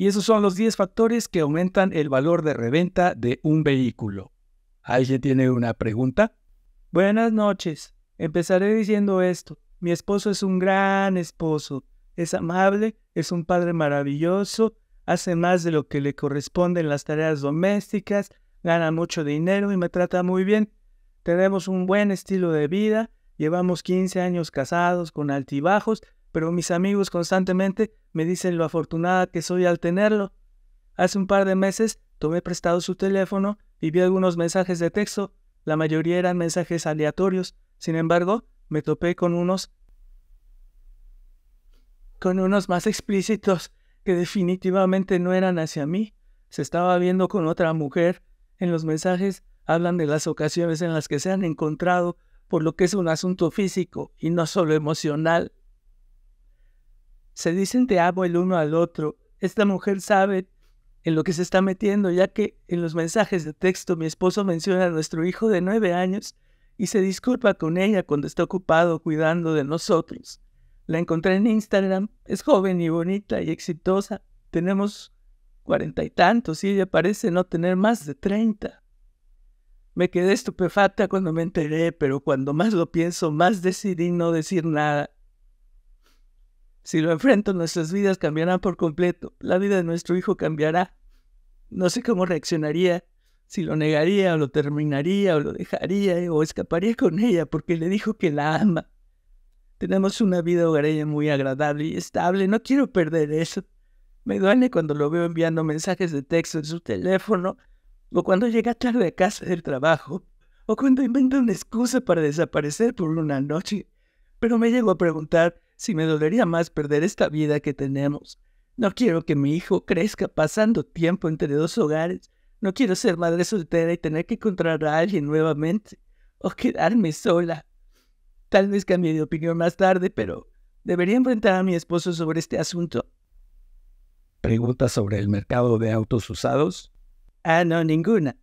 Y esos son los 10 factores que aumentan el valor de reventa de un vehículo. ¿Alguien tiene una pregunta? Buenas noches. Empezaré diciendo esto. Mi esposo es un gran esposo. Es amable, es un padre maravilloso, hace más de lo que le corresponde en las tareas domésticas, gana mucho dinero y me trata muy bien. Tenemos un buen estilo de vida, llevamos 15 años casados con altibajos, pero mis amigos constantemente me dicen lo afortunada que soy al tenerlo. Hace un par de meses tomé prestado su teléfono y vi algunos mensajes de texto, la mayoría eran mensajes aleatorios, sin embargo, me topé con unos con unos más explícitos que definitivamente no eran hacia mí. Se estaba viendo con otra mujer. En los mensajes hablan de las ocasiones en las que se han encontrado, por lo que es un asunto físico y no solo emocional se dicen te amo el uno al otro. Esta mujer sabe en lo que se está metiendo, ya que en los mensajes de texto mi esposo menciona a nuestro hijo de nueve años y se disculpa con ella cuando está ocupado cuidando de nosotros. La encontré en Instagram, es joven y bonita y exitosa. Tenemos cuarenta y tantos y ella parece no tener más de treinta. Me quedé estupefacta cuando me enteré, pero cuando más lo pienso, más decidí no decir nada. Si lo enfrento, nuestras vidas cambiarán por completo. La vida de nuestro hijo cambiará. No sé cómo reaccionaría, si lo negaría o lo terminaría o lo dejaría o escaparía con ella porque le dijo que la ama. Tenemos una vida hogareña muy agradable y estable. No quiero perder eso. Me duele cuando lo veo enviando mensajes de texto en su teléfono o cuando llega tarde a casa del trabajo o cuando inventa una excusa para desaparecer por una noche. Pero me llego a preguntar si me dolería más perder esta vida que tenemos. No quiero que mi hijo crezca pasando tiempo entre dos hogares. No quiero ser madre soltera y tener que encontrar a alguien nuevamente o quedarme sola. Tal vez cambie de opinión más tarde, pero ¿debería enfrentar a mi esposo sobre este asunto? ¿Preguntas sobre el mercado de autos usados? Ah, no, ninguna.